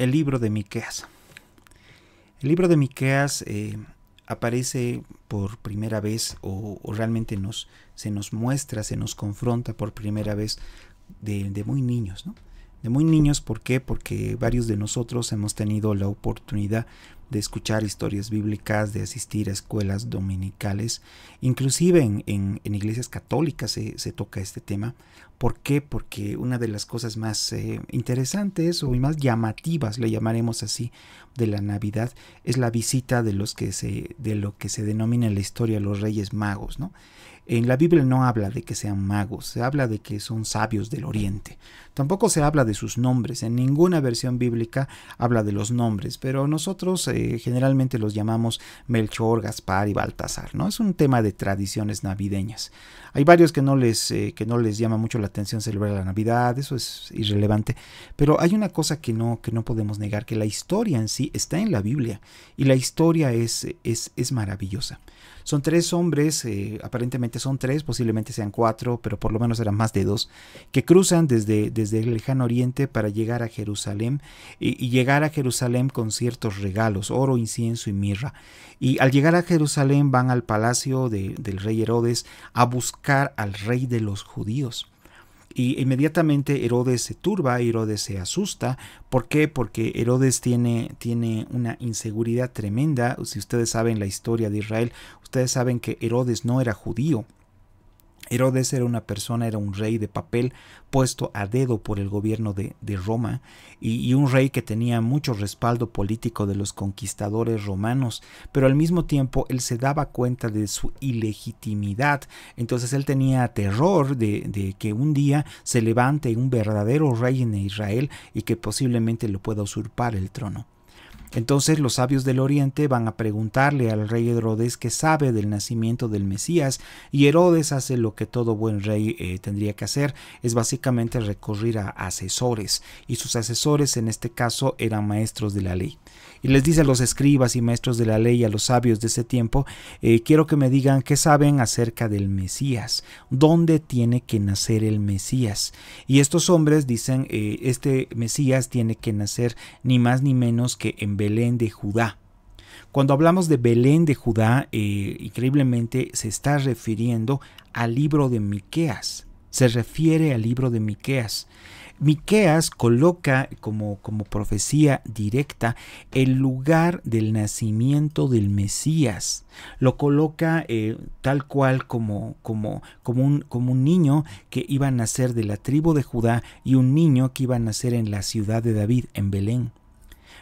el libro de Miqueas. El libro de Miqueas eh, aparece por primera vez o, realmente nos, se nos muestra, se nos confronta por primera vez de, de muy niños. ¿no? de muy niños. ¿Por qué? Porque varios de nosotros hemos tenido la oportunidad de escuchar historias bíblicas, de asistir a escuelas dominicales, inclusive en, iglesias católicas se, toca este tema. ¿Por qué? Porque una de las cosas más eh, interesantes o más llamativas, le llamaremos así, de la Navidad es la visita de los que se, de lo que se denomina en la historia los Reyes Magos, ¿no? En la Biblia no habla de que sean magos, se habla de que son sabios del Oriente. Tampoco se habla de sus nombres, en ninguna versión bíblica habla de los nombres, pero nosotros eh, generalmente los llamamos Melchor, Gaspar y Baltasar, ¿no? Es un tema de tradiciones navideñas. Hay varios que no les, eh, que no les llama mucho la atención celebrar la Navidad, eso es irrelevante, pero hay una cosa que no, que no podemos negar, que la historia en sí está en la Biblia y la historia es, es, es maravillosa. Son tres hombres, eh, aparentemente son tres, posiblemente sean cuatro, pero por lo menos eran más de dos, que cruzan desde, desde el lejano oriente para llegar a Jerusalén y, llegar a Jerusalén con ciertos regalos, oro, incienso y mirra. Y al llegar a Jerusalén van al palacio del rey Herodes a buscar al rey de los judíos. Y inmediatamente Herodes se turba, Herodes se asusta. ¿Por qué? Porque Herodes tiene, tiene una inseguridad tremenda. Si ustedes saben la historia de Israel, ustedes saben que Herodes no era judío. Herodes era una persona, era un rey de papel puesto a dedo por el gobierno de, Roma y, un rey que tenía mucho respaldo político de los conquistadores romanos, pero al mismo tiempo él se daba cuenta de su ilegitimidad, entonces él tenía terror de, de que un día se levante un verdadero rey en Israel y que posiblemente lo pueda usurpar el trono. Entonces los sabios del Oriente van a preguntarle al rey Herodes que sabe del nacimiento del Mesías y Herodes hace lo que todo buen rey eh, tendría que hacer, es básicamente recurrir a asesores y sus asesores en este caso eran maestros de la ley. Y les dice a los escribas y maestros de la ley, a los sabios de ese tiempo, eh, quiero que me digan qué saben acerca del Mesías, dónde tiene que nacer el Mesías. Y estos hombres dicen, eh, este Mesías tiene que nacer ni más ni menos que en Belén de Judá. Cuando hablamos de Belén de Judá, eh, increíblemente se está refiriendo al libro de Miqueas. Se refiere al libro de Miqueas. Miqueas coloca como, como profecía directa el lugar del nacimiento del Mesías. Lo coloca eh, tal cual como, como, como, un, como un niño que iba a nacer de la tribu de Judá y un niño que iba a nacer en la ciudad de David, en Belén.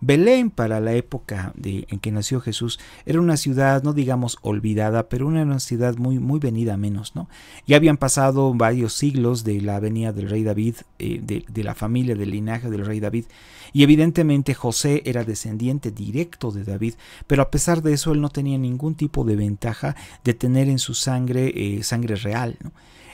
Belén para la época en que nació Jesús era una ciudad, no digamos olvidada, pero una ciudad muy, muy venida menos, ¿no? Ya habían pasado varios siglos de la venida del rey David, eh, de, la familia, del linaje del rey David, y evidentemente José era descendiente directo de David, pero a pesar de eso él no tenía ningún tipo de ventaja de tener en su sangre eh, sangre real,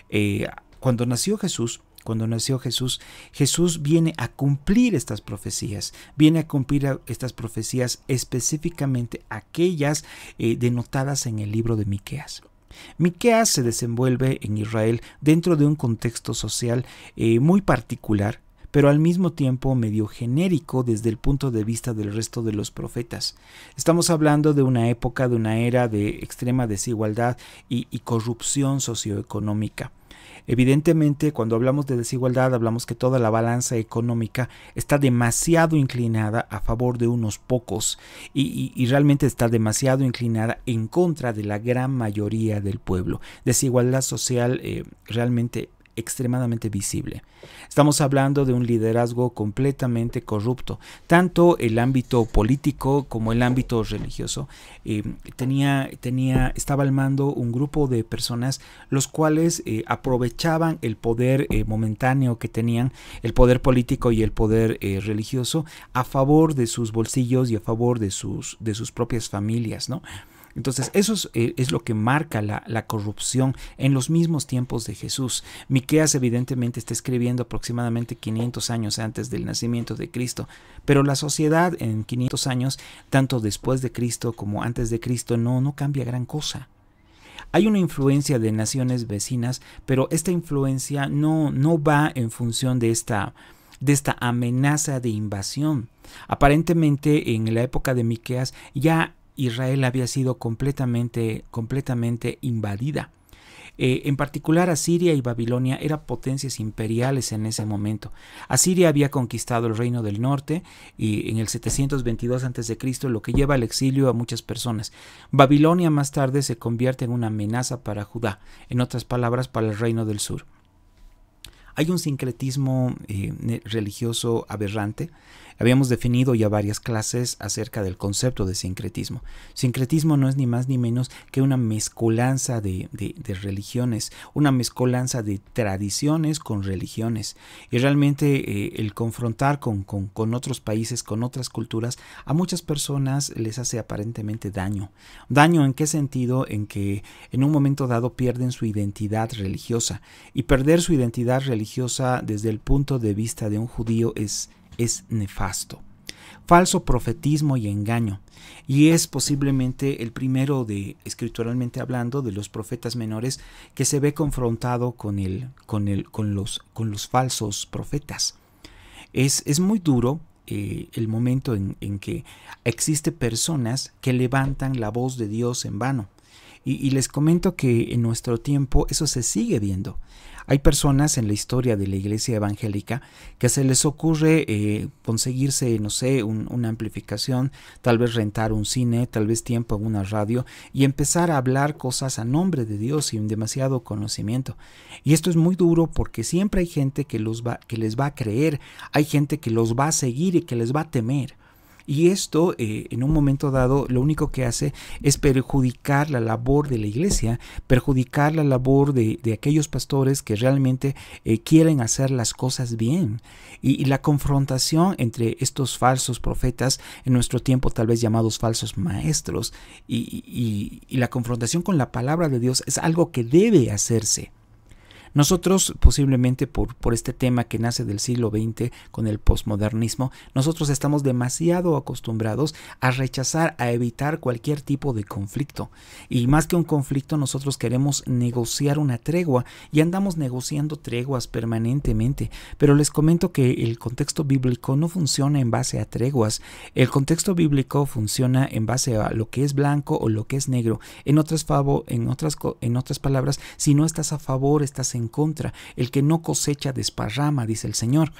eh, cuando nació Jesús, cuando nació Jesús, Jesús viene a cumplir estas profecías, viene a cumplir estas profecías específicamente aquellas eh, denotadas en el libro de Miqueas. Miqueas se desenvuelve en Israel dentro de un contexto social eh, muy particular pero al mismo tiempo medio genérico desde el punto de vista del resto de los profetas. Estamos hablando de una época, de una era de extrema desigualdad y, corrupción socioeconómica. Evidentemente, cuando hablamos de desigualdad, hablamos que toda la balanza económica está demasiado inclinada a favor de unos pocos y, realmente está demasiado inclinada en contra de la gran mayoría del pueblo. Desigualdad social eh, realmente extremadamente visible. Estamos hablando de un liderazgo completamente corrupto. Tanto el ámbito político como el ámbito religioso eh, tenía, tenía, estaba al mando un grupo de personas los cuales eh, aprovechaban el poder eh, momentáneo que tenían, el poder político y el poder religioso, a favor de sus bolsillos y a favor de sus, de sus propias familias, ¿no? Entonces, eso eh, es, lo que marca la, corrupción en los mismos tiempos de Jesús. Miqueas evidentemente está escribiendo aproximadamente 500 años antes del nacimiento de Cristo, pero la sociedad en 500 años, tanto después de Cristo como antes de Cristo, no, no cambia gran cosa. Hay una influencia de naciones vecinas, pero esta influencia no, no va en función de esta, de esta amenaza de invasión. Aparentemente en la época de Miqueas ya Israel había sido completamente, completamente invadida. Eh, en particular, Asiria y Babilonia eran potencias imperiales en ese momento. Asiria había conquistado el reino del norte y en el 722 a.C., lo que lleva al exilio a muchas personas. Babilonia más tarde se convierte en una amenaza para Judá, en otras palabras, para el reino del sur. Hay un sincretismo eh, religioso aberrante. Habíamos definido ya varias clases acerca del concepto de sincretismo. Sincretismo no es ni más ni menos que una mezcolanza de, religiones, una mezcolanza de tradiciones con religiones. Y realmente eh, el confrontar con, con otros países, con otras culturas, a muchas personas les hace aparentemente daño. Daño en qué sentido? En que en un momento dado pierden su identidad religiosa. Y perder su identidad religiosa religiosa desde el punto de vista de un judío es, es nefasto. Falso profetismo y engaño. Y es posiblemente el primero de, escrituralmente hablando, de los profetas menores que se ve confrontado con, el, con, el, con, los, con los falsos profetas. Es, es muy duro eh, el momento en, en que existe personas que levantan la voz de Dios en vano y, les comento que en nuestro tiempo eso se sigue viendo. Hay personas en la historia de la iglesia evangélica que se les ocurre eh, conseguirse, no sé, una amplificación, tal vez rentar un cine, tal vez tiempo en una radio y empezar a hablar cosas a nombre de Dios sin demasiado conocimiento. Y esto es muy duro porque siempre hay gente que, los va, que les va a creer, hay gente que los va a seguir y que les va a temer. Y esto, eh, en un momento dado, lo único que hace es perjudicar la labor de la iglesia, perjudicar la labor de, aquellos pastores que realmente eh, quieren hacer las cosas bien. Y, la confrontación entre estos falsos profetas, en nuestro tiempo tal vez llamados falsos maestros, y la confrontación con la palabra de Dios es algo que debe hacerse. Nosotros, posiblemente por, por este tema que nace del siglo XX con el posmodernismo, nosotros estamos demasiado acostumbrados a rechazar, a evitar cualquier tipo de conflicto. Y más que un conflicto, nosotros queremos negociar una tregua y andamos negociando treguas permanentemente. Pero les comento que el contexto bíblico no funciona en base a treguas. El contexto bíblico funciona en base a lo que es blanco o lo que es negro. En otras, en otras, en otras palabras, si no estás a favor, estás en contra, el que no cosecha desparrama, dice el Señor.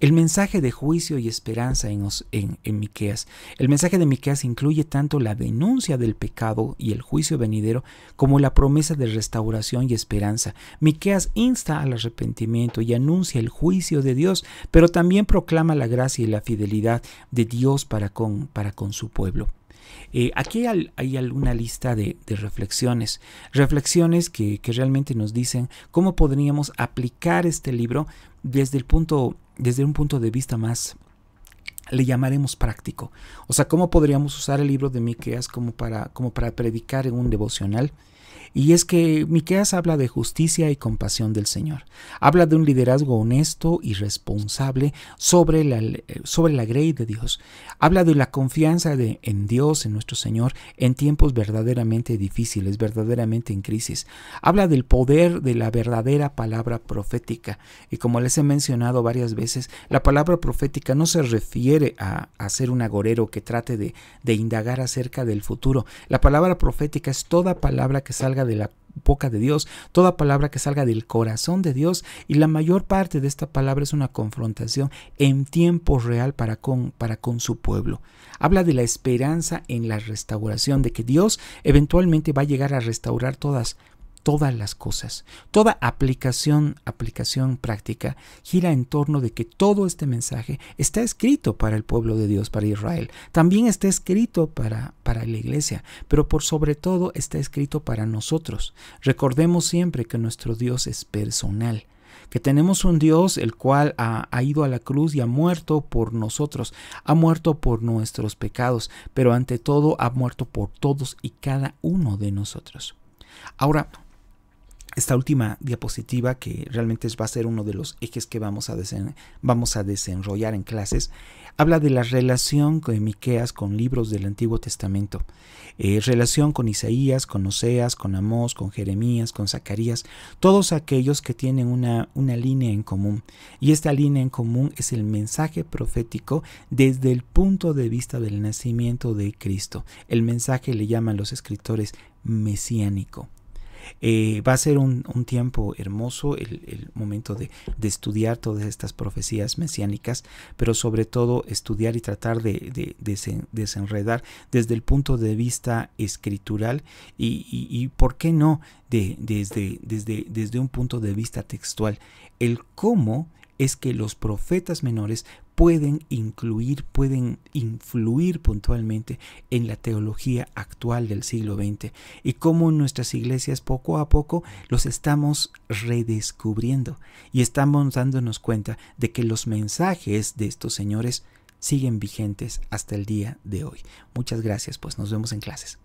El mensaje de juicio y esperanza en, en, Miqueas. El mensaje de Miqueas incluye tanto la denuncia del pecado y el juicio venidero como la promesa de restauración y esperanza. Miqueas insta al arrepentimiento y anuncia el juicio de Dios, pero también proclama la gracia y la fidelidad de Dios para con, para con su pueblo. Eh, aquí hay, alguna lista de, reflexiones, reflexiones que, realmente nos dicen cómo podríamos aplicar este libro desde, el punto, desde un punto de vista más, le llamaremos práctico. O sea, cómo podríamos usar el libro de Miqueas como para, como para predicar en un devocional y es que Miqueas habla de justicia y compasión del Señor. Habla de un liderazgo honesto y responsable sobre la, sobre la grey de Dios. Habla de la confianza de, en Dios, en nuestro Señor, en tiempos verdaderamente difíciles, verdaderamente en crisis. Habla del poder de la verdadera palabra profética. Y como les he mencionado varias veces, la palabra profética no se refiere a, ser un agorero que trate de, de indagar acerca del futuro. La palabra profética es toda palabra que se salga de la boca de Dios, toda palabra que salga del corazón de Dios y la mayor parte de esta palabra es una confrontación en tiempo real para con, para con su pueblo. Habla de la esperanza en la restauración, de que Dios eventualmente va a llegar a restaurar todas todas las cosas. Toda aplicación, aplicación práctica gira en torno de que todo este mensaje está escrito para el pueblo de Dios, para Israel. También está escrito para, para la iglesia, pero por sobre todo está escrito para nosotros. Recordemos siempre que nuestro Dios es personal que tenemos un Dios el cual ha, ha, ido a la cruz y ha muerto por nosotros, ha muerto por nuestros pecados, pero ante todo ha muerto por todos y cada uno de nosotros. Ahora, esta última diapositiva que realmente va a ser uno de los ejes que vamos a, vamos a desenrollar en clases, habla de la relación con Miqueas con libros del Antiguo Testamento, eh, relación con Isaías, con Oseas, con Amós, con Jeremías, con Zacarías, todos aquellos que tienen una, una línea en común. Y esta línea en común es el mensaje profético desde el punto de vista del nacimiento de Cristo. El mensaje le llaman los escritores mesiánico. Eh, va a ser un, tiempo hermoso el, momento de, estudiar todas estas profecías mesiánicas, pero sobre todo estudiar y tratar de, desenredar desde el punto de vista escritural y, ¿por qué no? desde, desde, desde un punto de vista textual. El cómo es que los profetas menores pueden incluir, pueden influir puntualmente en la teología actual del siglo XX y cómo nuestras iglesias poco a poco los estamos redescubriendo y estamos dándonos cuenta de que los mensajes de estos señores siguen vigentes hasta el día de hoy. Muchas gracias, pues nos vemos en clases.